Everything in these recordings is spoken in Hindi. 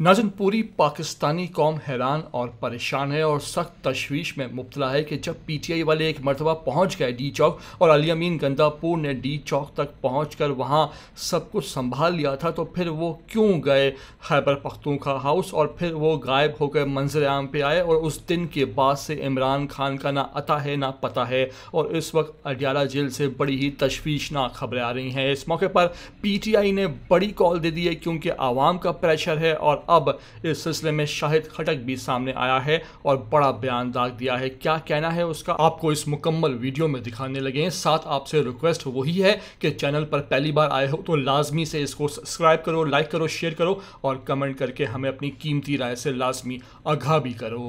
नाजन पूरी पाकिस्तानी कौम हैरान और परेशान है और सख्त तशवीश में मुबतला है कि जब पी टी आई वाले एक मरतबा पहुँच गए डी चौक और अलियामीन गंदापुर ने डी चौक तक पहुँच कर वहाँ सब कुछ संभाल लिया था तो फिर वो क्यों गए खैबर पख्तूखा हाउस और फिर वो गायब होकर मंजर आम पे आए और उस दिन के बाद से इमरान खान का ना अता है ना पता है और इस वक्त अडियाला जेल से बड़ी ही तशवीशनाक खबरें आ रही हैं इस मौके पर पी टी आई ने बड़ी कॉल दे दी है क्योंकि आवाम का प्रेशर है और अब इस सिलसिले में शाहिद खटक भी सामने आया है और बड़ा बयान दाग दिया है क्या कहना है उसका आपको इस मुकम्मल वीडियो में दिखाने लगे हैं साथ आपसे रिक्वेस्ट वही है कि चैनल पर पहली बार आए हो तो लाजमी से इसको सब्सक्राइब करो लाइक करो शेयर करो और कमेंट करके हमें अपनी कीमती राय से लाजमी आगा भी करो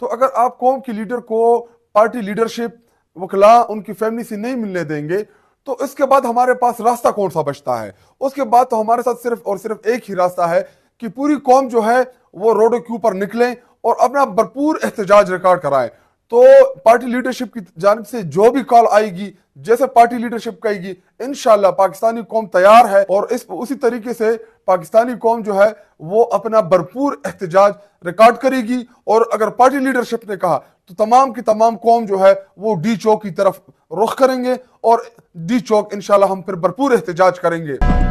तो अगर आप कौम की लीडर को पार्टी लीडरशिप वकला उनकी फैमिली से नहीं मिलने देंगे तो इसके बाद हमारे पास रास्ता कौन सा बचता है उसके बाद तो हमारे साथ सिर्फ और सिर्फ एक ही रास्ता है कि पूरी कौम जो है वो रोडों के ऊपर निकले और अपना भरपूर एहतजाज रिकॉर्ड कराएं तो पार्टी लीडरशिप की जानब से जो भी कॉल आएगी जैसे पार्टी लीडरशिप कहेगी इन पाकिस्तानी कौम तैयार है और इस उसी तरीके से पाकिस्तानी कौम जो है वो अपना भरपूर एहतजाज रिकॉर्ड करेगी और अगर पार्टी लीडरशिप ने कहा तो तमाम की तमाम कौम जो है वो डी चौक की तरफ रुख करेंगे और डी चौक इन हम फिर भरपूर एहतजाज करेंगे